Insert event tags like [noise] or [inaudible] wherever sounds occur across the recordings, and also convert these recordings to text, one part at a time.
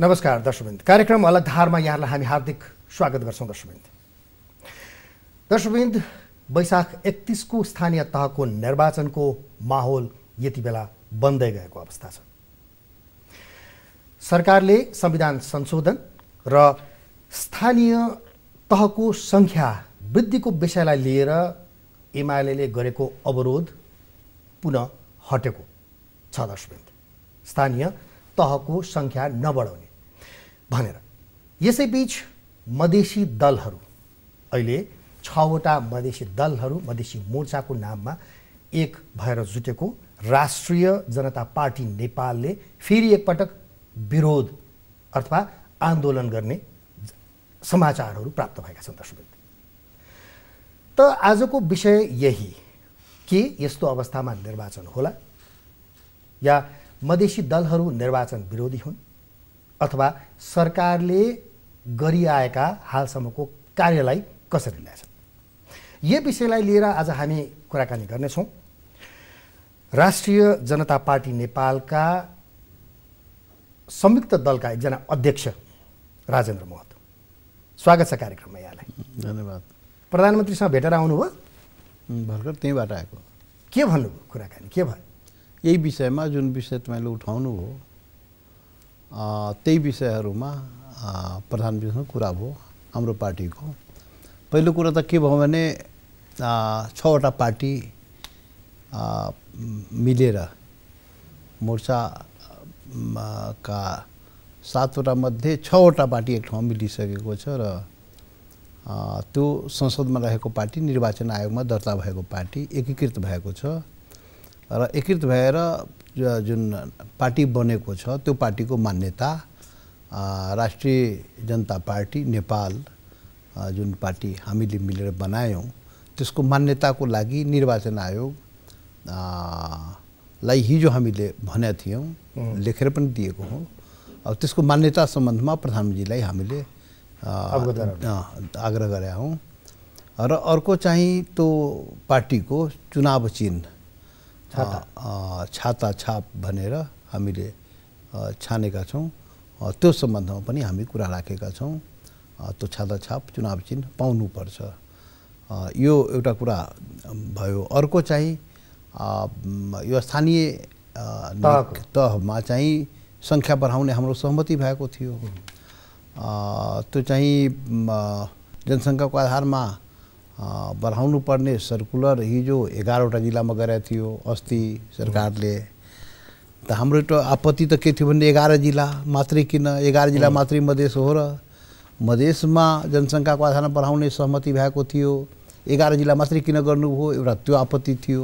नमस्कार दर्शकवृन्द कार्यक्रम अलधारमा यहाँलाई हामी हार्दिक स्वागत गर्छौँ दर्शकवृन्द दर्शकवृन्द वैशाख एकतिसको स्थानीय तहको निर्वाचनको माहौल यति बेला बन्दै गएको अवस्था छ सरकारले संविधान संशोधन र स्थानीय तहको सङ्ख्या वृद्धिको विषयलाई लिएर एमाले गरेको अवरोध पुनः हटेको छ दर्शकवृन्द स्थानीय तहको सङ्ख्या नबढाउने भनेर यसैबीच मधेसी दलहरू अहिले छवटा मधेसी दलहरू मधेसी मोर्चाको नाममा एक भएर जुटेको राष्ट्रिय जनता पार्टी नेपालले फेरि एकपटक विरोध अथवा आन्दोलन गर्ने समाचारहरू प्राप्त भएका छन् दर्शक त आजको विषय यही के यस्तो अवस्थामा निर्वाचन होला या मधेसी दलहरू निर्वाचन विरोधी हुन् अथवा सरकारले गरिआएका हालसम्मको कार्यलाई कसरी ल्याएछ यो विषयलाई लिएर आज हामी कुराकानी गर्नेछौँ राष्ट्रिय जनता पार्टी नेपालका संयुक्त दलका एकजना अध्यक्ष राजेन्द्र महतो स्वागत छ कार्यक्रममा यहाँलाई धन्यवाद प्रधानमन्त्रीसँग भेटेर आउनुभयो भर्खर त्यहीँबाट आएको के भन्नुभयो कुराकानी के भयो यही विषयमा जुन विषय तपाईँले उठाउनुभयो त्यही विषयहरूमा प्रधान विषयमा कुरा भयो हाम्रो पार्टीको पहिलो कुरा त के भयो भने छवटा पार्टी मिलेर मोर्चा का सातवटा मध्ये छवटा पार्टी एक ठाउँमा मिलिसकेको छ र त्यो संसदमा रहेको पार्टी निर्वाचन आयोगमा दर्ता भएको पार्टी एकीकृत भएको छ र एकीकृत भएर जुन पार्टी बनेको छ त्यो पार्टीको मान्यता राष्ट्रिय जनता पार्टी नेपाल जुन पार्टी हामीले मिलेर बनायौँ त्यसको मान्यताको लागि निर्वाचन आयोग लाई हिजो हामीले भनेका थियौँ लेखेर पनि दिएको हो अब त्यसको मान्यता सम्बन्धमा प्रधानमन्त्रीलाई हामीले आग्रह गरेका हौँ र अर्को चाहिँ त्यो पार्टीको चुनाव चिन्ह छाता छाप भनेर हामीले छानेका छौँ त्यो सम्बन्धमा पनि हामी कुरा राखेका छौँ त्यो छाता छाप चुनाव चिन्ह पाउनुपर्छ यो एउटा कुरा भयो अर्को चाहिँ यो स्थानीय तहमा चाहिँ सङ्ख्या बढाउने हाम्रो सहमति भएको थियो त्यो चाहिँ जनसङ्ख्याको आधारमा बढाउनु पर्ने सर्कुलर हिजो एघारवटा जिल्लामा गरेको थियो अस्ति सरकारले त हाम्रो एउटा आपत्ति त के थियो भने एघार जिल्ला मात्रै किन एघार जिल्ला मात्रै मधेस हो र मधेसमा जनसङ्ख्याको आधारमा बढाउने सहमति भएको थियो एघार जिल्ला मात्रै किन गर्नुभयो एउटा त्यो आपत्ति थियो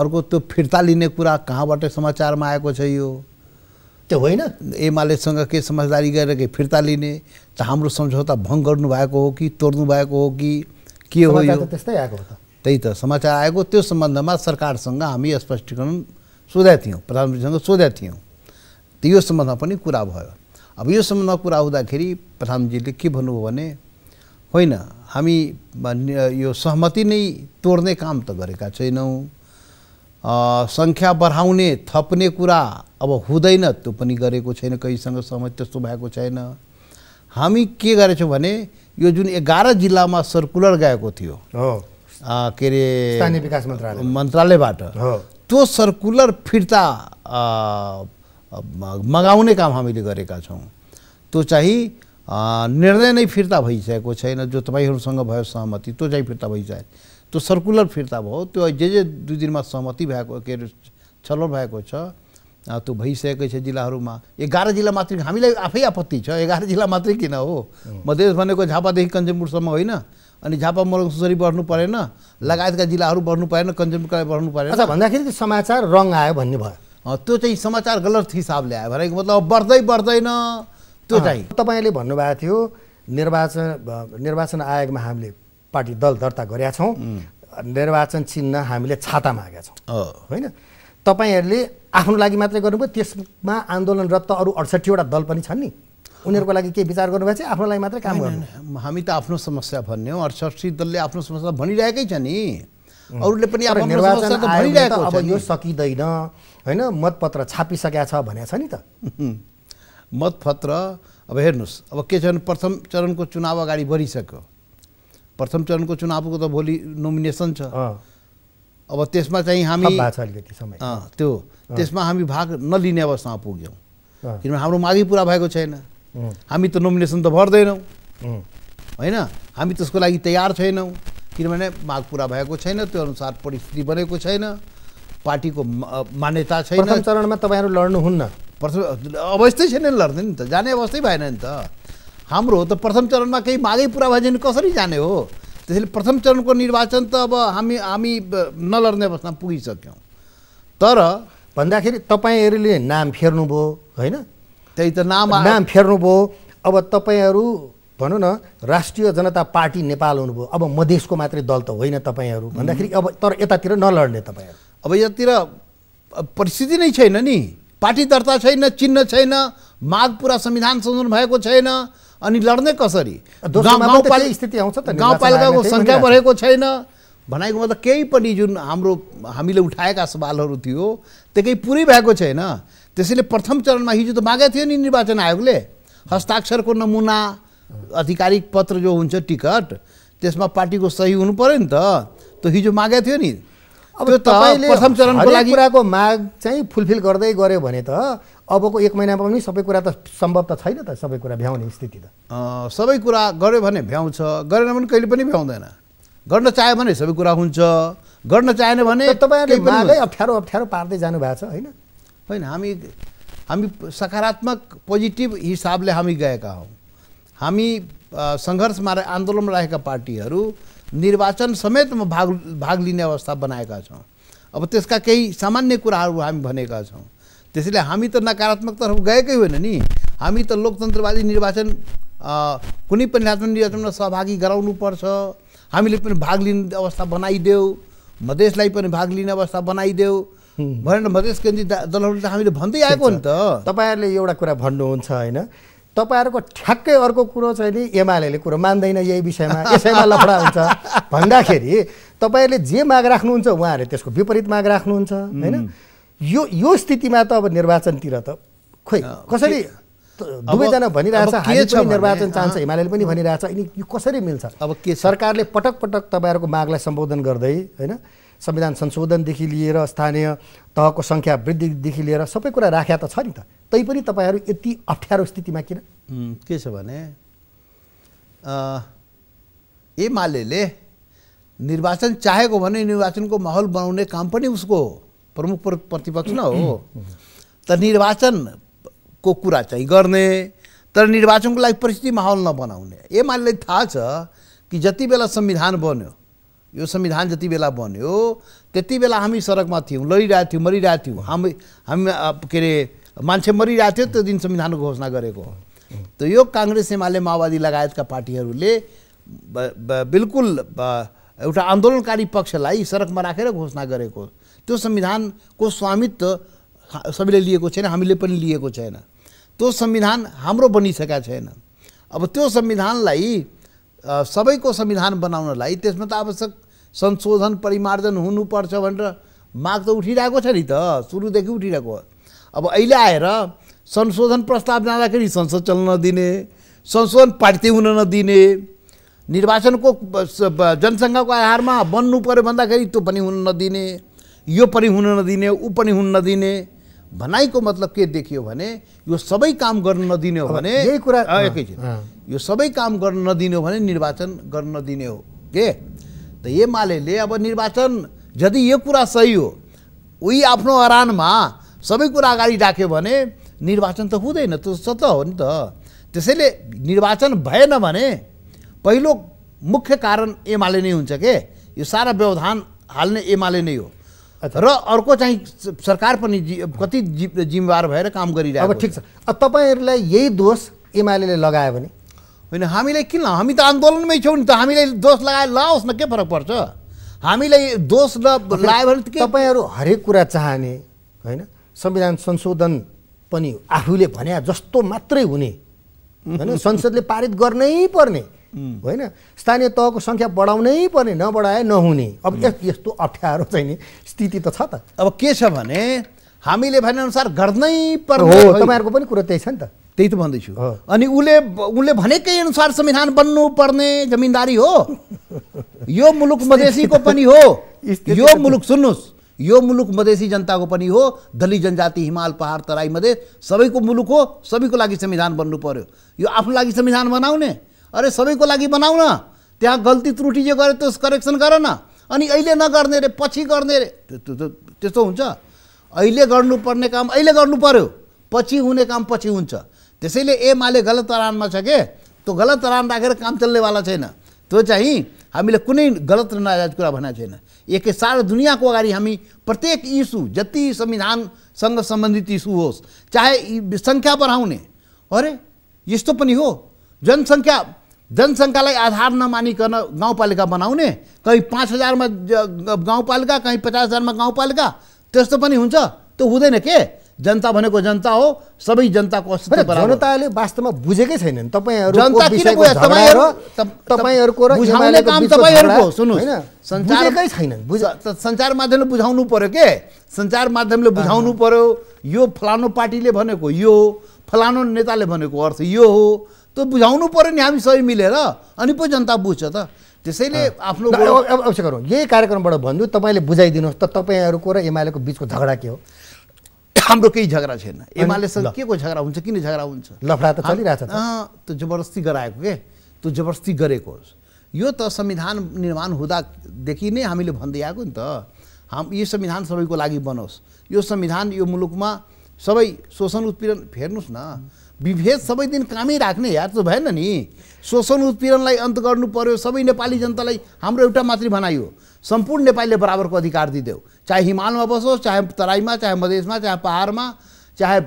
अर्को त्यो फिर्ता लिने कुरा कहाँबाट समाचारमा आएको छ यो त्यो होइन एमालेसँग के समझदारी गरेर के फिर्ता लिने त हाम्रो सम्झौता भङ्ग गर्नुभएको हो कि तोड्नु भएको हो कि के हो यो त्यस्तै आएको त त्यही त समाचार आएको त्यो सम्बन्धमा सरकारसँग हामी स्पष्टीकरण सोधेका थियौँ प्रधानमन्त्रीसँग सोधेका थियौँ यो सम्बन्धमा पनि कुरा भयो अब यो सम्बन्धमा कुरा हुँदाखेरि प्रधानमन्त्रीले के भन्नुभयो भने होइन हामी यो सहमति नै तोड्ने काम त गरेका छैनौँ सङ्ख्या बढाउने थप्ने कुरा अब हुँदैन त्यो पनि गरेको छैन कहीँसँग सहमति त्यस्तो भएको छैन हामी के गरेछौँ भने यो जुन एघार जिल्लामा सर्कुलर गएको थियो के अरे स्थानीय विकास मन्त्रालय मन्त्रालयबाट त्यो सर्कुलर फिर्ता मगाउने काम हामीले गरेका छौँ त्यो चाहिँ निर्णय नै फिर्ता भइसकेको छैन जो तपाईँहरूसँग भयो सहमति त्यो चाहिँ फिर्ता भइसक्यो त्यो सर्कुलर फिर्ता भयो त्यो जे जे दुई दिनमा सहमति भएको के अरे छलफल भएको छ त्यो भइसकेको छ जिल्लाहरूमा एघार जिल्ला मात्रै हामीलाई आफै आपत्ति छ एघार जिल्ला मात्रै किन हो मधेस भनेको झापादेखि कञ्चनपुरसम्म होइन अनि झापा मलङ सुसरी बढ्नु परेन लगायतका जिल्लाहरू बढ्नु परेन कञ्चनपुरलाई बढ्नु परेन भन्दाखेरि भन्दाखेरि समाचार रङ आयो भन्ने भयो त्यो चाहिँ समाचार गलत हिसाबले आयो भनेको मतलब बढ्दै बढ्दैन त्यो चाहिँ तपाईँले भन्नुभएको थियो निर्वाचन निर्वाचन आयोगमा हामीले पार्टी दल दर्ता गरेका छौँ निर्वाचन चिन्ह हामीले छाता मागेका छौँ होइन तपाईँहरूले आफ्नो लागि मात्रै गर्नुभयो त्यसमा आन्दोलनरत अरू अडसठीवटा दल पनि छन् नि उनीहरूको लागि केही विचार गर्नुभयो चाहिँ आफ्नो लागि मात्रै काम गर्नु हामी त आफ्नो समस्या भन्ने अडसठी दलले आफ्नो समस्या भनिरहेकै छ नि अरूले पनि अब यो सकिँदैन होइन मतपत्र छापिसकेका छ भनेको छ नि त [laughs] मतपत्र अब हेर्नुहोस् अब के छ भने प्रथम चरणको चुनाव अगाडि बढिसक्यो प्रथम चरणको चुनावको त भोलि नोमिनेसन छ अब त्यसमा चाहिँ हामी अलिकति समय त्यो त्यसमा हामी भाग नलिने अवस्थामा पुग्यौँ किनभने हाम्रो मागै पुरा भएको छैन हामी त नोमिनेसन त भर्दैनौँ होइन हामी त्यसको लागि तयार छैनौँ किनभने माग पुरा भएको छैन त्यो अनुसार परिस्थिति बनेको छैन पार्टीको मान्यता छैन चरणमा तपाईँहरू लड्नुहुन्न प्रथम अवस्थै छैन नि लड्दैन नि त जाने अवस्थै भएन नि त हाम्रो त प्रथम चरणमा केही मागै पुरा भयो भने कसरी जाने हो त्यसैले प्रथम चरणको निर्वाचन त अब हामी हामी नलड्ने अवस्थामा पुगिसक्यौँ तर भन्दाखेरि तपाईँहरूले नाम फेर्नुभयो होइन त्यही त नाम नाम फेर्नुभयो अब तपाईँहरू भनौँ न राष्ट्रिय जनता पार्टी नेपाल हुनुभयो अब मधेसको मात्रै दल त होइन तपाईँहरू भन्दाखेरि अब तर यतातिर नलड्ने तपाईँहरू अब यतातिर परिस्थिति नै छैन नि पार्टी दर्ता छैन चिन्ह छैन माग पुरा संविधान संशोधन भएको छैन अनि लड्ने कसरी स्थिति आउँछ त गाउँपालिकाको सङ्ख्या बढेको छैन भनाइको मतलब केही पनि जुन हाम्रो हामीले उठाएका सवालहरू थियो त्यो केही पुरै भएको छैन त्यसैले प्रथम चरणमा हिजो त मागेको थियो नि निर्वाचन आयोगले हस्ताक्षरको नमुना आधिकारिक पत्र जो हुन्छ टिकट त्यसमा पार्टीको सही हुनु पऱ्यो नि त त्यो हिजो मागेको थियो नि अब तपाईँले प्रथम चरणको लागि कुराको माग चाहिँ फुलफिल गर्दै गऱ्यो भने त अबको एक महिनामा पनि सबै कुरा त सम्भव त छैन त सबै कुरा भ्याउने स्थिति त सबै कुरा गऱ्यो भने भ्याउँछ गरेन भने कहिले पनि भ्याउँदैन गर्न चाह्यो भने सबै कुरा हुन्छ गर्न चाहेन भने तपाईँहरूले मागै अप्ठ्यारो अप्ठ्यारो पार्दै जानुभएको छ होइन होइन हामी हामी सकारात्मक पोजिटिभ हिसाबले हामी गएका हौँ हामी सङ्घर्षमा आन्दोलनमा रहेका पार्टीहरू निर्वाचन समेतमा भाग भाग लिने अवस्था बनाएका छौँ अब त्यसका केही सामान्य कुराहरू हामी भनेका छौँ त्यसैले हामी त नकारात्मक तर्फ गएकै होइन नि हामी त लोकतन्त्रवादी निर्वाचन कुनै पनि राजनीतिक निर्वाचनमा सहभागी गराउनुपर्छ हामीले पनि भाग लिने अवस्था बनाइदेऊ मधेसलाई पनि भाग लिने अवस्था बनाइदेऊ भनेर मधेस केन्द्रित दलहरूले त हामीले भन्दै आएको नि त तपाईँहरूले एउटा कुरा भन्नुहुन्छ होइन तपाईँहरूको ठ्याक्कै अर्को कुरो चाहिँ नि एमाले कुरो मान्दैन यही विषयमा यसैमा लफडा हुन्छ भन्दाखेरि तपाईँहरूले जे माग राख्नुहुन्छ उहाँहरूले त्यसको विपरीत माग राख्नुहुन्छ होइन यो यो स्थितिमा त अब निर्वाचनतिर त खोइ कसरी दुवैजना भनिरहेछ निर्वाचन चाहन्छ हिमालयले पनि भनिरहेछ अनि यो कसरी मिल्छ अब के सरकारले पटक पटक तपाईँहरूको मागलाई सम्बोधन गर्दै होइन संविधान संशोधनदेखि लिएर स्थानीय तहको सङ्ख्या वृद्धिदेखि लिएर सबै कुरा राख्या त छ नि त तैपनि तपाईँहरू यति अप्ठ्यारो स्थितिमा किन के छ भने एमाले निर्वाचन चाहेको भने निर्वाचनको माहौल बनाउने काम पनि उसको प्रमुख प्रतिपक्ष न हो त निर्वाचनको कुरा चाहिँ गर्ने तर निर्वाचनको लागि परिस्थिति माहौल नबनाउने एमाले थाहा छ कि जति बेला संविधान बन्यो यो संविधान जति बेला बन्यो त्यति बेला हामी सडकमा थियौँ लडिरहेको थियौँ मरिरहेको थियौँ हामी हामी के अरे मान्छे मरिरहेको थियो त्यो दिन संविधानको घोषणा गरेको हो त यो काङ्ग्रेस एमाले माओवादी लगायतका पार्टीहरूले बिल्कुल एउटा आन्दोलनकारी पक्षलाई सडकमा राखेर घोषणा गरेको त्यो संविधानको स्वामित्व सबैले लिएको छैन हामीले पनि लिएको छैन त्यो संविधान हाम्रो बनिसकेका छैन अब त्यो संविधानलाई सबैको संविधान बनाउनलाई त्यसमा त आवश्यक संशोधन परिमार्जन हुनुपर्छ भनेर माग त उठिरहेको छ नि त सुरुदेखि उठिरहेको अब अहिले आएर संशोधन प्रस्ताव जाँदाखेरि संसद चल्न नदिने संशोधन पार्टी हुन नदिने निर्वाचनको जनसङ्ख्याको आधारमा बन्नु पऱ्यो भन्दाखेरि त्यो पनि हुन नदिने यो पनि हुन नदिने ऊ पनि हुन नदिने भनाइको मतलब के देखियो भने यो सबै काम गर्न नदिने हो भने यही कुरा एकैछिन यो सबै काम गर्न नदिने हो भने निर्वाचन गर्न नदिने हो के त एमाले अब निर्वाचन यदि यो कुरा सही हो उही आफ्नो अरानमा सबै कुरा अगाडि राख्यो भने निर्वाचन त हुँदैन त्यो सत हो नि त त्यसैले निर्वाचन भएन भने पहिलो मुख्य कारण एमाले नै हुन्छ के यो सारा व्यवधान हाल्ने एमाले नै हो र अर्को चाहिँ सरकार पनि जी कति जि जिम्मेवार भएर काम गरिरहेको अब ठिक छ अब तपाईँहरूलाई यही दोष एमाले लगायो भने होइन हामीलाई किन हामी त आन्दोलनमै छौँ नि त हामीले दोष लगाए लाओस् न के फरक पर्छ हामीलाई दोष लगायो भने तपाईँहरू हरेक कुरा चाहने होइन संविधान संशोधन पनि आफूले भने जस्तो मात्रै हुने होइन [laughs] संसदले पारित गर्नै पर्ने होइन स्थानीय तहको सङ्ख्या बढाउनै पर्ने नबढाए नहुने अब यस्तो अप्ठ्यारो चाहिँ नि स्थिति त छ त अब के छ भने हामीले भनेअनुसार गर्नै पर्ने हो तपाईँहरूको पनि कुरो त्यही छ नि त त्यही त भन्दैछु अनि उसले उसले भनेकै अनुसार संविधान बन्नुपर्ने जमिनदारी हो [laughs] यो मुलुक मधेसीको पनि हो यो मुलुक सुन्नुहोस् यो मुलुक मधेसी जनताको पनि हो दलित जनजाति हिमाल पहाड तराई मधेस सबैको मुलुक हो सबैको लागि संविधान बन्नु पर्यो यो आफ्नो लागि संविधान बनाउने अरे सबैको लागि बनाउन त्यहाँ गल्ती त्रुटि जे गरे त्यो करेक्सन गर न अनि अहिले नगर्ने अरे पछि गर्ने अरे त्यस्तो हुन्छ अहिले गर्नुपर्ने काम अहिले गर्नु पर्यो पछि हुने काम पछि हुन्छ त्यसैले एमाले गलत तरानमा छ के त्यो गलत तरान राखेर काम चल्नेवाला छैन त्यो चाहिँ हामीले कुनै गलत र कुरा भनेको छैन एक सारा दुनियाँको अगाडि हामी प्रत्येक इस्यु जति संविधानसँग सम्बन्धित इस्यु होस् चाहे सङ्ख्या बढाउने अरे यस्तो पनि हो जनसङ्ख्या जनसङ्ख्यालाई आधार नमानिकन गाउँपालिका बनाउने कहीँ पाँच हजारमा गाउँपालिका कहीँ पचास हजारमा गाउँपालिका त्यस्तो पनि हुन्छ त्यो हुँदैन के जनता भनेको जनता हो सबै जनताको अस्तित्व जनताले वास्तवमा बुझेकै छैन तपाईँहरू तपाईँहरूको सञ्चारकै छैनन् सञ्चार माध्यमले बुझाउनु पर्यो के सञ्चार माध्यमले बुझाउनु पर्यो यो फलानु पार्टीले भनेको यो फलानु नेताले भनेको अर्थ यो हो त्यो बुझाउनु पर्यो नि हामी सबै मिलेर अनि पो जनता बुझ्छ त त्यसैले आफ्नो अब अवश्य गरौँ यही कार्यक्रमबाट भन्नु तपाईँले बुझाइदिनुहोस् त तपाईँहरूको र एमालेको बिचको झगडा के हो हाम्रो केही झगडा छैन एमालेसँग के को झगडा हुन्छ किन झगडा हुन्छ लफडा त चलिरहेछ त्यो जबरजस्ती गराएको के त्यो जबरजस्ती गरेको होस् यो त संविधान निर्माण हुँदादेखि नै हामीले भन्दै आएको नि त हाम यो संविधान सबैको लागि बनोस् यो संविधान यो मुलुकमा सबै शोषण उत्पीडन फेर्नुहोस् न विभेद सबै दिन कामै राख्ने यार त भएन नि शोषण उत्पीडनलाई अन्त गर्नु पर्यो सबै नेपाली जनतालाई हाम्रो एउटा मात्रै बनायो सम्पूर्ण नेपालीले बराबरको अधिकार दिइदेऊ चाहे हिमालमा बसोस् चाहे तराईमा चाहे मधेसमा चाहे पहाडमा चाहे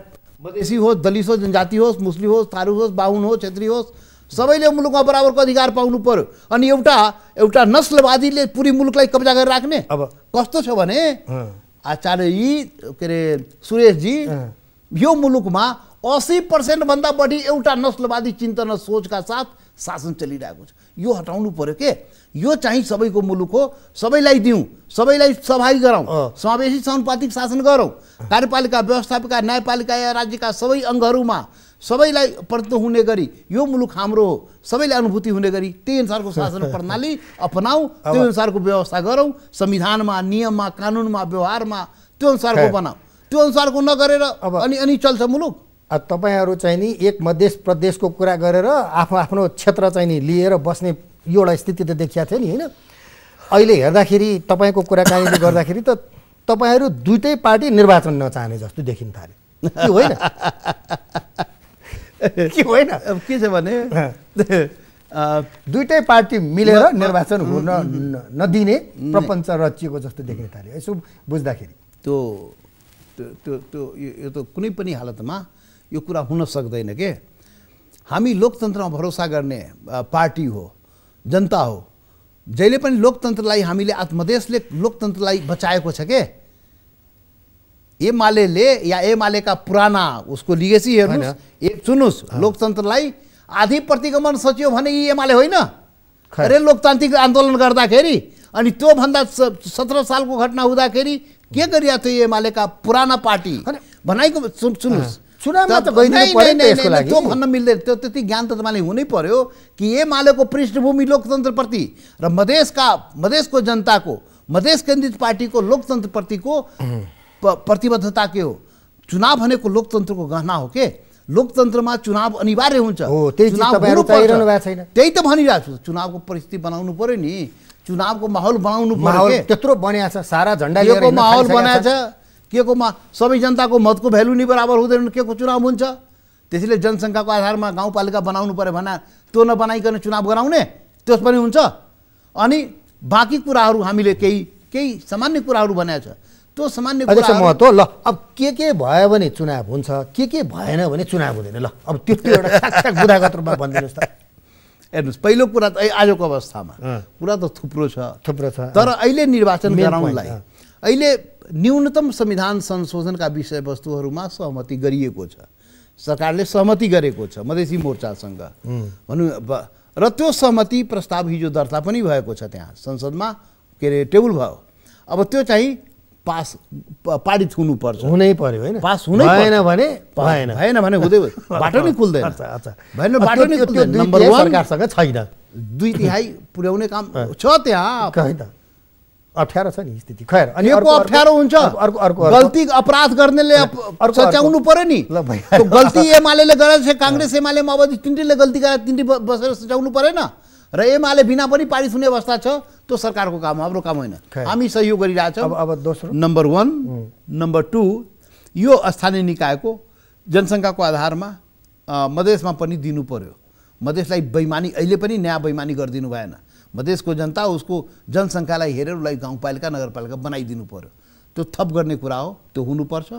मधेसी होस् दलित होस् जनजाति होस् मुस्लिम होस् थारू होस् बाहुन होस् क्षेत्री होस् सबैले मुलुकमा बराबरको अधिकार पाउनु पर्यो अनि एउटा एउटा नस्लवादीले पुरै मुलुकलाई कब्जा गरेर राख्ने अब कस्तो छ भने आचार्यजी के अरे सुरेशजी यो मुलुकमा असी पर्सेन्टभन्दा बढी एउटा नस्लवादी चिन्तन सोचका साथ शासन चलिरहेको छ यो हटाउनु पऱ्यो के यो चाहिँ सबैको मुलुक हो सबैलाई दिउँ सबैलाई सहभागी गरौँ समावेशी सानुपातिक शासन गरौँ कार्यपालिका व्यवस्थापिका न्यायपालिका या राज्यका सबै अङ्गहरूमा सबैलाई प्रत हुने गरी यो मुलुक हाम्रो हो सबैलाई अनुभूति हुने गरी त्यही अनुसारको शासन [laughs] प्रणाली अपनाऊ त्यो अनुसारको व्यवस्था गरौँ संविधानमा नियममा कानुनमा व्यवहारमा त्यो अनुसारको बनाऊ त्यो अनुसारको नगरेर अनि अनि चल्छ मुलुक तपाईँहरू चाहिँ नि एक मध्य प्रदेशको कुरा गरेर आफ्नो आफ्नो क्षेत्र चाहिँ नि लिएर बस्ने यो एउटा स्थिति त देखिएको थियो नि होइन अहिले हेर्दाखेरि तपाईँको कुराकानीले गर्दाखेरि त तपाईँहरू दुइटै पार्टी निर्वाचन नचाहने जस्तो देखिन थाले होइन के होइन के छ भने दुइटै पार्टी मिलेर निर्वाचन हुन नदिने प्रपञ्च रचिएको जस्तो देखिन थाल्यो यसो बुझ्दाखेरि त्यो त्यो त्यो यो त कुनै पनि हालतमा यो कुरा हुन सक्दैन के हामी लोकतन्त्रमा भरोसा गर्ने पार्टी हो जनता हो जहिले पनि लोकतन्त्रलाई हामीले आत्मदेशले लोकतन्त्रलाई बचाएको छ के एमाले या एमालेका पुराना उसको लिगेसी हेर्नुहोस् ए सुन्नुहोस् लोकतन्त्रलाई आधी प्रतिगमन सचियो भने यी एमाले होइन अरे लोकतान्त्रिक आन्दोलन गर्दाखेरि अनि त्योभन्दा सत्र सालको घटना हुँदाखेरि के गरिरहेको थियो एमालेका पुराना पार्टी भनाइको सुन्नुहोस् चुनावमा त गइदिनु पर्यो त्यो भन्न मिल्दैन त्यो त्यति ज्ञान त तपाईँले हुनै पर्यो कि ए मालेको पृष्ठभूमि लोकतन्त्रप्रति र मधेसका मधेसको जनताको मधेस केन्द्रित पार्टीको लोकतन्त्रप्रतिको प्रतिबद्धता के हो चुनाव भनेको लोकतन्त्रको गहना हो के लोकतन्त्रमा चुनाव अनिवार्य हुन्छ त्यही त भनिरहेको छु चुनावको परिस्थिति बनाउनु पर्यो नि चुनावको माहौल बनाउनु पर्यो त्यत्रो बनिया छ सारा झन्डा माहौल के कोमा सबै जनताको मतको भ्यालु नै बराबर हुँदैन के को चुनाव हुन्छ त्यसैले जनसङ्ख्याको आधारमा गाउँपालिका बनाउनु पऱ्यो भने त्यो नबनाइकन चुनाव गराउने त्यस पनि हुन्छ अनि बाँकी कुराहरू हामीले केही केही सामान्य कुराहरू भनेको छ त्यो सामान्य महत्त्व ल अब के के भयो भने चुनाव हुन्छ के के भएन भने चुनाव हुँदैन ल अब त्यो एउटा रूपमा भनिदिनुहोस् त हेर्नुहोस् पहिलो कुरा त आजको अवस्थामा कुरा त थुप्रो छ थुप्रो छ तर अहिले निर्वाचन गराउनलाई अहिले न्यूनतम संविधान संशोधनका विषयवस्तुहरूमा सहमति गरिएको छ सरकारले सहमति गरेको छ मधेसी मोर्चासँग भनौँ र त्यो सहमति प्रस्ताव हिजो दर्ता पनि भएको छ त्यहाँ संसदमा के अरे टेबल भयो अब त्यो चाहिँ पास पारित हुनुपर्छ हुनै पर्यो होइन पास हुनै भएन भने भएन भएन भने हुँदै [laughs] बाटो नै खुल्दैन भएन बाटो नै नम्बर सरकारसँग छैन दुई तिहाई पुर्याउने काम छ त्यहाँ अप्ठ्यारो छ नि स्थिति खैर अनि यो अप्ठ्यारो हुन्छ अर्को अर्को गल्ती अपराध गर्नेले सच्याउनु पर्यो नि ल गल्ती [laughs] एमाले कांग्रेस काङ्ग्रेस एमालेमा अब तिनटीले गल्ती गरेर तिनटी बसेर सच्याउनु परेन र एमाले बिना पनि पारित हुने अवस्था छ त्यो सरकारको काम हाम्रो काम होइन हामी सहयोग गरिरहेछौँ अब दोस्रो नम्बर वान नम्बर टू यो स्थानीय निकायको जनसङ्ख्याको आधारमा मधेसमा पनि दिनु पर्यो मधेसलाई बैमानी अहिले पनि नयाँ बैमानी गरिदिनु भएन मधेसको जनता उसको जनसङ्ख्यालाई हेरेर उसलाई गाउँपालिका नगरपालिका बनाइदिनु पऱ्यो त्यो थप गर्ने कुरा हो त्यो हुनुपर्छ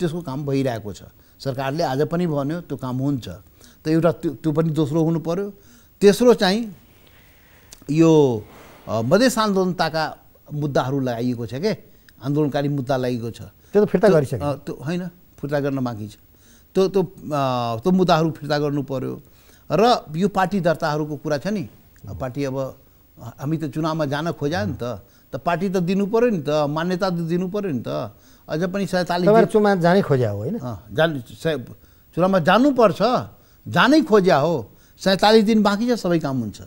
त्यसको काम भइरहेको छ सरकारले आज पनि भन्यो त्यो काम हुन्छ त एउटा त्यो त्यो पनि दोस्रो हुनु पऱ्यो तेस्रो चाहिँ यो मधेस आन्दोलनताका मुद्दाहरू लगाइएको छ के आन्दोलनकारी मुद्दा लगाइएको छ त्यो त फिर्ता गरिसक्यो त्यो होइन फिर्ता गर्न बाँकी छ त्यो त्यो त्यो मुद्दाहरू फिर्ता गर्नु पऱ्यो र यो पार्टी दर्ताहरूको कुरा छ नि पार्टी अब हामी त चुनावमा जान खोज्यो नि त त पार्टी त दिनु पऱ्यो नि त मान्यता त दिनु पऱ्यो नि त अझ पनि सैँतालिस चुनावमा जानै खोज्या हो होइन जान चुनावमा जानुपर्छ जानै खोज्या हो सैँतालिस दिन बाँकी छ सबै काम हुन्छ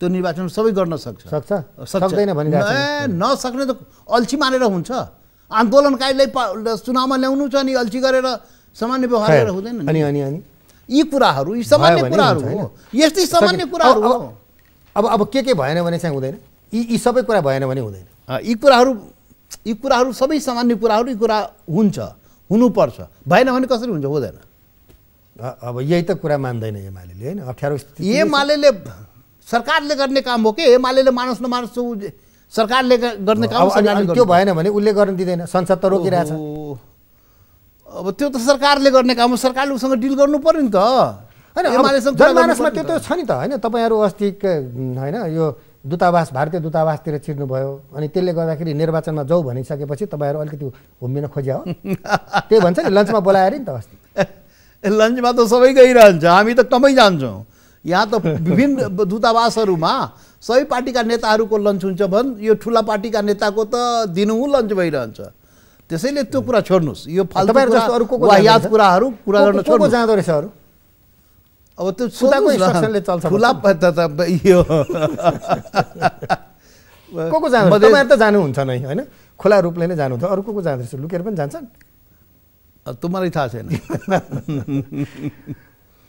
त्यो निर्वाचन सबै गर्न सक्छ सक्छ सक्दैन ए नसक्ने त अल्छी मानेर हुन्छ आन्दोलनकारीलाई चुनावमा ल्याउनु छ नि अल्छी गरेर सामान्य व्यवहार हुँदैन अनि अनि अनि यी कुराहरू यी सामान्य कुराहरू हो यस्तै सामान्य कुराहरू हो अब अब के के भएन भने चाहिँ हुँदैन यी यी सबै कुरा भएन भने हुँदैन यी कुराहरू यी कुराहरू सबै सामान्य कुराहरू यी कुरा हुन्छ हुनुपर्छ भएन भने कसरी हुन्छ हुँदैन अब यही त कुरा मान्दैन एमाले होइन अप्ठ्यारो एमाले सरकारले गर्ने काम हो कि एमाले मानस नमानस सरकारले गर्ने काम त्यो भएन भने उसले गर्न दिँदैन संसद त रोकिरहेछ अब त्यो त सरकारले गर्ने काम हो सरकारले उसँग डिल गर्नु पऱ्यो नि त जनमानसमा त्यो त छ नि त होइन तपाईँहरू अस्ति होइन यो दूतावास भारतीय दूतावासतिर छिर्नुभयो अनि त्यसले गर्दाखेरि निर्वाचनमा जाउँ भनिसकेपछि तपाईँहरू अलिकति हुम्बिन खोज्या हो [laughs] त्यही भन्छ नि लन्चमा बोलाएर नि त अस्ति [laughs] लन्चमा त सबै गइरहन्छ हामी त कमै जान्छौँ यहाँ त विभिन्न [laughs] दूतावासहरूमा सबै पार्टीका नेताहरूको लन्च हुन्छ भन् यो ठुला पार्टीका नेताको त दिनु लन्च भइरहन्छ त्यसैले त्यो कुरा छोड्नुहोस् यो कुराहरू कुरा गर्न छोड्नु जाँदो रहेछ अरू अब त्यो सुधाको इन्स्ट्रक्सनले चल्छ ठुला यो को को जानु तपाईँहरू त जानुहुन्छ नै होइन खुला रूपले नै जानुहुन्छ अरू को को जाँदैछ लुकेर पनि जान्छन् मलाई थाहा छैन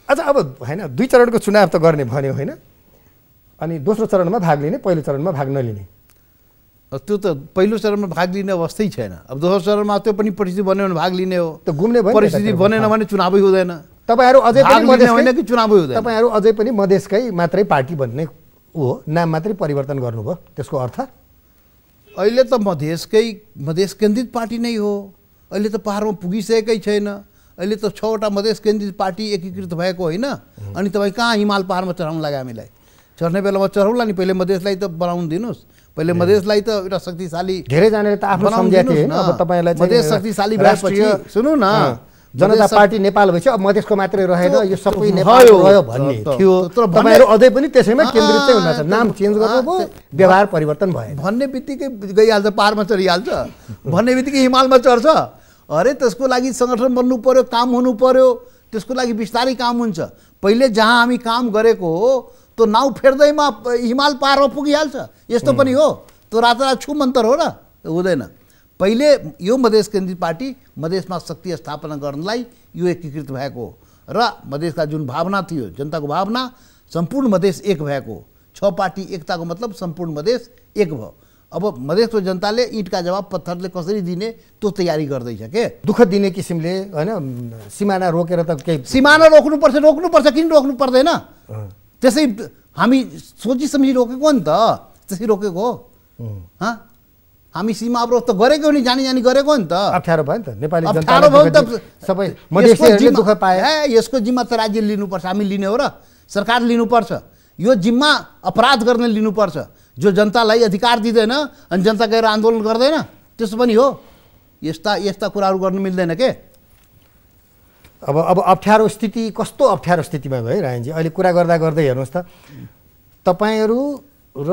अच्छा अब होइन दुई चरणको चुनाव त गर्ने भन्यो होइन अनि दोस्रो चरणमा भाग लिने पहिलो चरणमा भाग नलिने त्यो त पहिलो चरणमा भाग लिने अवस्थै छैन अब दोस्रो चरणमा त्यो पनि परिस्थिति बन्यो भने भाग लिने हो त घुम्ने परिस्थिति बनेन भने चुनावै हुँदैन तपाईँहरू अझै पनि कि तपाईँहरू अझै पनि मधेसकै मात्रै पार्टी भन्ने ऊ हो नाम मात्रै परिवर्तन गर्नुभयो त्यसको अर्थ अहिले त मधेसकै मधेस केन्द्रित पार्टी नै हो अहिले त पाहाडमा पुगिसकेकै छैन अहिले त छवटा मधेस केन्द्रित पार्टी एकीकृत भएको होइन अनि तपाईँ कहाँ हिमाल पाहाडमा चढाउनु लाग्यो हामीलाई चढ्ने बेलामा चढाउला नि पहिले मधेसलाई त बनाउनु दिनुहोस् पहिले मधेसलाई त एउटा शक्तिशाली धेरैजनाले त आफ्नो मधेस शक्तिशाली भएपछि सुन्नु न जनता पार्टी नेपाल भएपछि अब मधेसको मात्रै रहेन यो सबै नेपाल रह्यो भन्ने थियो तपाईँहरू अझै पनि त्यसैमा केन्द्रित चाहिँ हुनुहुन्छ नाम चेन्ज गर्नुभयो व्यवहार परिवर्तन भयो भन्ने बित्तिकै गइहाल्छ पारमा चढिहाल्छ भन्ने बित्तिकै हिमालमा चढ्छ अरे त्यसको लागि सङ्गठन बन्नु पऱ्यो काम हुनु पऱ्यो त्यसको लागि बिस्तारै काम हुन्छ पहिले जहाँ हामी काम गरेको हो त्यो नाउँ फेर्दैमा हिमाल पारमा पुगिहाल्छ यस्तो पनि हो त्यो रातारात छु मन्तर हो र हुँदैन पहिले यो मधेस केन्द्रित पार्टी मधेसमा शक्ति स्थापना गर्नलाई यो एकीकृत भएको र मधेसका जुन भावना थियो जनताको भावना सम्पूर्ण मधेस एक भएको छ पार्टी एकताको मतलब सम्पूर्ण मधेस एक भयो अब मधेसको जनताले इँटका जवाब पत्थरले कसरी दिने त्यो तयारी गर्दैछ के दुःख दिने किसिमले होइन सिमाना रोकेर त केही सिमाना रोक्नुपर्छ रोक्नुपर्छ किन रोक्नु पर्दैन त्यसै हामी सोची सम्झी रोकेको नि त त्यसै रोकेको हो हामी सीमा अवरोध त गरेको नि जानी जानी गरेको नि त अप्ठ्यारो भयो नि त नेपाली अप्ठ्यारो भयो त सबै दुःख पाए यसको जिम्मा त राज्यले लिनुपर्छ हामी लिने हो र सरकार लिनुपर्छ यो जिम्मा अपराध गर्ने लिनुपर्छ जो जनतालाई अधिकार दिँदैन अनि जनता गएर आन्दोलन गर्दैन त्यस्तो पनि हो यस्ता यस्ता कुराहरू गर्नु मिल्दैन के अब अब अप्ठ्यारो स्थिति कस्तो अप्ठ्यारो स्थितिमा भयो है रायनजी अहिले कुरा गर्दा गर्दै हेर्नुहोस् त तपाईँहरू र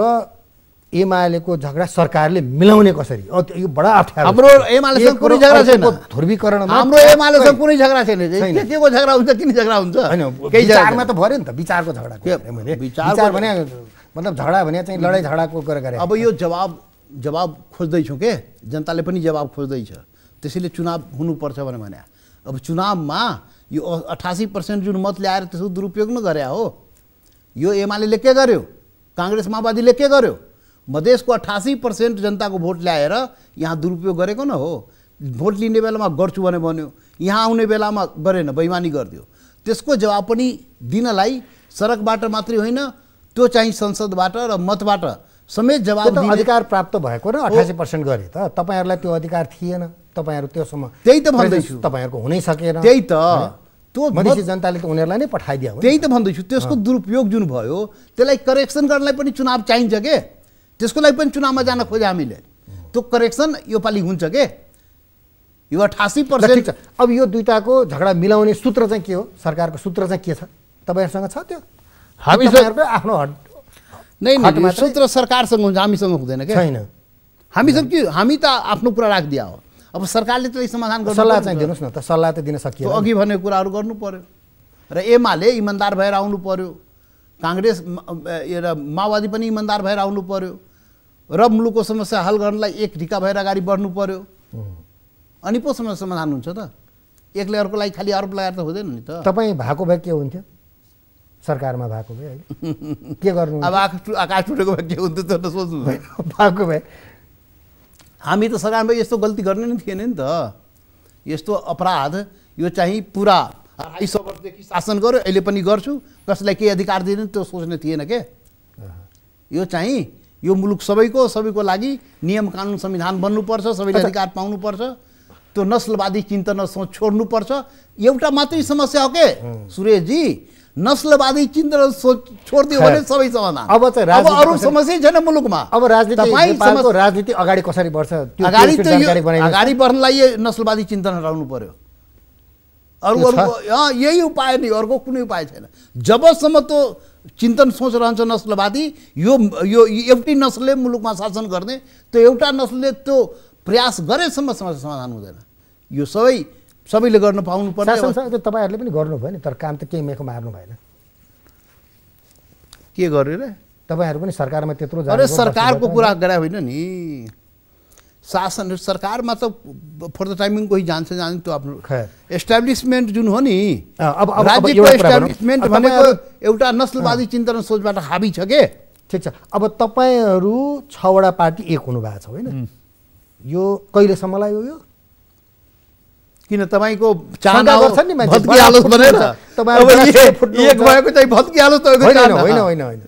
एमालेको झगडा सरकारले मिलाउने कसरी यो बडा अप्ठ्यारो हाम्रो एमालेसँग कुनै झगडा छैन ध्रुवीकरण हाम्रो एमालेसँग कुनै झगडा छैन त्यतिको झगडा हुन्छ किन झगडा हुन्छ होइन केही झगडामा त भर्यो नि त विचारको झगडा विचार भने मतलब झगडा भने चाहिँ लडाइँ झगडाको गरे अब यो जवाब जवाब खोज्दैछौँ के जनताले पनि जवाब खोज्दैछ त्यसैले चुनाव हुनुपर्छ पर्छ भने अब चुनावमा यो अठासी पर्सेन्ट जुन मत ल्याएर त्यसको दुरुपयोग नगरे हो यो एमालेले के गर्यो काङ्ग्रेस माओवादीले के गर्यो मधेसको अठासी पर्सेन्ट जनताको भोट ल्याएर यहाँ दुरुपयोग गरेको न हो भोट लिने बेलामा गर्छु भने भन्यो यहाँ आउने बेलामा गरेन बैमानी गरिदियो त्यसको जवाब पनि दिनलाई सडकबाट मात्रै होइन त्यो चाहिँ संसदबाट र मतबाट समेत जवाब अधिकार प्राप्त भएको र अठासी पर्सेन्ट गरे त तपाईँहरूलाई त्यो अधिकार थिएन तपाईँहरू त्योसम्म त्यही त भन्दैछु तपाईँहरूको हुनै सकेन त्यही त त्यो जनताले त उनीहरूलाई नै पठाइदियो त्यही त भन्दैछु त्यसको दुरुपयोग जुन भयो त्यसलाई करेक्सन गर्नलाई पनि चुनाव चाहिन्छ के त्यसको लागि पनि चुनावमा जान खोज्यो हामीले त्यो करेक्सन योपालि हुन्छ के यो अठासी पर्सेन्ट अब यो दुइटाको झगडा मिलाउने सूत्र चाहिँ के हो सरकारको सूत्र चाहिँ के छ तपाईँहरूसँग छ त्यो हामीसँग आफ्नो हट नै सूत्र सरकारसँग हुन्छ हामीसँग हुँदैन क्या छैन हामीसँग के हामी त आफ्नो कुरा राखिदिया हो अब सरकारले त समाधान गर्नु सल्लाह चाहिँ दिनुहोस् न त सल्लाह त दिन सकियो अघि भन्ने कुराहरू गर्नु पर्यो र एमाले इमान्दार भएर आउनु पर्यो काङ्ग्रेस एउटा माओवादी पनि इमान्दार भएर आउनु पर्यो र मुलुकको समस्या हल गर्नलाई एक ढिका भएर अगाडि बढ्नु पर्यो अनि पो समस्या समाधान हुन्छ त एकले अर्कोलाई खालि आरोप लगाएर त हुँदैन नि त तपाईँ भएको भए के हुन्थ्यो सरकारमा भएको भए के गर्नु अब आकाश आकाश टुटेको भए के हुन्थ्यो त सोच्नु [laughs] भएको भए हामी त सरकारमा यस्तो गल्ती गर्ने नै थिएन नि त यस्तो अपराध यो चाहिँ पुरा अढाई सौ वर्षदेखि शासन गर्यो अहिले पनि गर्छु कसैलाई केही अधिकार दिने त्यो सोच्ने थिएन के यो चाहिँ यो मुलुक सबैको सबैको लागि नियम कानुन संविधान बन्नुपर्छ सबैले अधिकार पाउनुपर्छ त्यो नस्लवादी चिन्तन छोड्नुपर्छ एउटा मात्रै समस्या हो के सुरेशजी नस्लवादी चिन्तन छोडिदियो भने सबै समाधान अब चाहिँ अरू समस्या छैन मुलुकमा अब राजनीति राजनीति अगाडि कसरी बढ्छ अगाडि अगाडि बढ्नलाई नस्लवादी चिन्तन हराउनु पर्यो अरू अरू यही उपाय नि अर्को कुनै उपाय छैन जबसम्म त्यो चिन्तन सोच रहन्छ नस्लवादी यो यो एउटै नस्लले मुलुकमा शासन गर्ने त्यो एउटा नस्लले त्यो प्रयास गरेसम्म समस्या समाधान हुँदैन यो सबै सबैले गर्न पाउनु पर्ने तपाईँहरूले पनि गर्नुभयो नि तर काम त केही मेको मार्नु भएन के गर्यो र तपाईँहरू पनि सरकारमा त्यत्रो अरे सरकारको कुरा गरे होइन नि शासन सरकारमा त फर द टाइमिङ कोही जान्छ जान्छ त्यो आफ्नो एस्टाब्लिसमेन्ट जुन हो नि अब राज्यको इस्टाब्लिसमेन्ट भनेको एउटा नस्लवादी चिन्तन सोचबाट हाबी छ के ठिक छ अब तपाईँहरू छवटा पार्टी एक हुनुभएको छ होइन यो कहिलेसम्मलाई हो यो किन तपाईँको चाहना भनेर होइन होइन होइन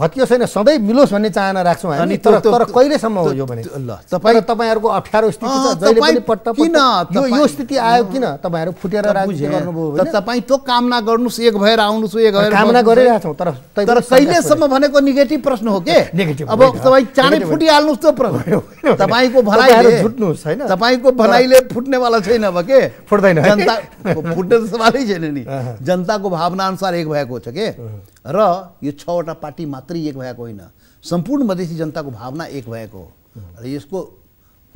भत्कियोस् होइन सधैँ मिलोस् भन्ने चाहना राख्छौँ हामी तर तर कहिलेसम्म हो यो भने ल तपाईँ तपाईँहरूको अप्ठ्यारो स्थिति छ यो स्थिति आयो किन तपाईँहरू फुटेर गर्नुभयो तपाईँ त्यो कामना गर्नुहोस् एक भएर आउनुहोस् एक भएर कामना गरिरहेछौँ तर तर कहिलेसम्म भनेको नेगेटिभ प्रश्न हो के नेगेटिभ अब तपाईँ चाँडै फुटिहाल्नुहोस् त्यो प्रश्न तपाईँको भनाइले फुट्नुहोस् होइन तपाईँको भनाइले फुट्नेवाला छैन अब के फुट्दैन जनता [laughs] फुट्ने त सवालै छैन नि जनताको भावना अनुसार एक भएको छ के र यो छवटा पार्टी मात्रै एक भएको होइन सम्पूर्ण मधेसी जनताको भावना एक भएको हो र यसको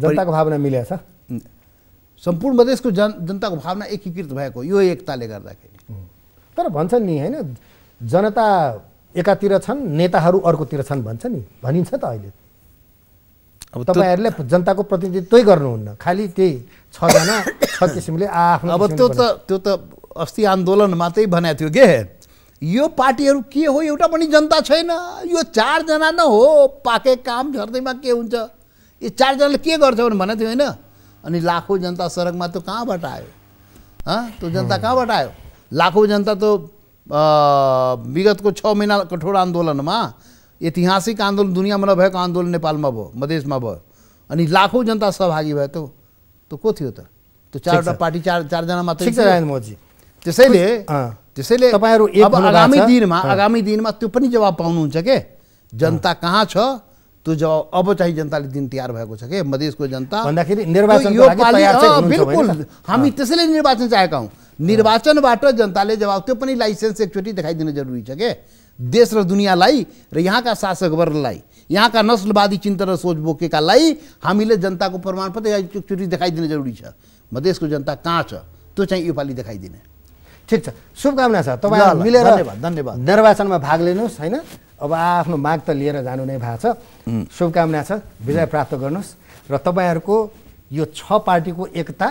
जनताको भावना मिलेको छ सम्पूर्ण मधेसको जन जनताको भावना एकीकृत भएको यो एकताले गर्दाखेरि तर भन्छन् नि होइन जनता एकातिर छन् नेताहरू अर्कोतिर छन् भन्छ नि भनिन्छ त अहिले अब तपाईँहरूले जनताको प्रतिनिधित्वै गर्नुहुन्न खालि त्यही छजना छ किसिमले आ आफ्नो अब त्यो त त्यो त अस्ति आन्दोलन मात्रै भनेको थियो के यो पार्टीहरू के हो एउटा पनि जनता छैन यो चारजना न हो पाके काम झर्दैमा के हुन्छ यो चारजनाले के गर्छ भने भनेको थियो होइन अनि लाखौँ जनता सडकमा त कहाँबाट आयो हँ त्यो जनता कहाँबाट आयो लाखौँ जनता त विगतको छ महिना कठोर आन्दोलनमा ऐतिहासिक आन्दोलन दुनियाँमा नभएको आन्दोलन नेपालमा भयो मधेसमा भयो अनि लाखौँ जनता सहभागी भयो त त को थियो त त्यो चारवटा पार्टी चार चारजना मात्रै त्यसैले त्यसैले तपाईँहरू अब आगामी दिनमा आगामी दिनमा त्यो पनि जवाब पाउनुहुन्छ के जनता कहाँ छ त्यो जवाब अब चाहिँ जनताले दिन तयार भएको छ के मधेसको जनता भन्दाखेरि निर्वाचन बिल्कुल हामी त्यसैले निर्वाचन चाहेका हौँ निर्वाचनबाट जनताले जवाब त्यो पनि लाइसेन्स एकचोटि देखाइदिनु जरुरी छ के देश र दुनियाँलाई र यहाँका शासकवर्गलाई यहाँका नस्लवादी चिन्तन र सोच बोकेकालाई हामीले जनताको प्रमाणपत्र एकचोटि देखाइदिनु जरुरी छ मधेसको जनता कहाँ छ त्यो चाहिँ योपालि देखाइदिने ठिक छ शुभकामना छ तपाईँहरू मिलेर धन्यवाद धन्यवाद निर्वाचनमा भाग लिनुहोस् होइन अब आफ्नो माग त लिएर जानु नै भएको छ शुभकामना छ विजय प्राप्त गर्नुहोस् र तपाईँहरूको यो छ पार्टीको एकता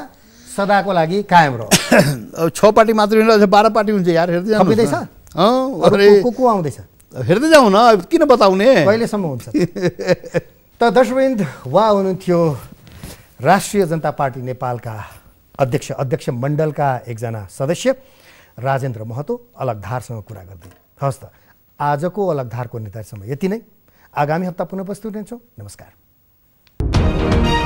सदाको लागि कायम रह [coughs] छ पार्टी मात्रै होइन बाह्र पार्टी हुन्छ यार हेर्दै को को आउँदैछ हेर्दै जाउँ न किन बताउने कहिलेसम्म हुन्छ त दर्शविन्द उहाँ हुनुहुन्थ्यो राष्ट्रिय जनता पार्टी नेपालका अध्यक्ष अध्यक्ष मण्डलका एकजना सदस्य राजेन्द्र महतो अलगधारसँग कुरा गर्दै हस् त आजको अलगधारको निर्धारितसम्म यति नै आगामी हप्ता पुनः उपस्थित हुनेछौँ नमस्कार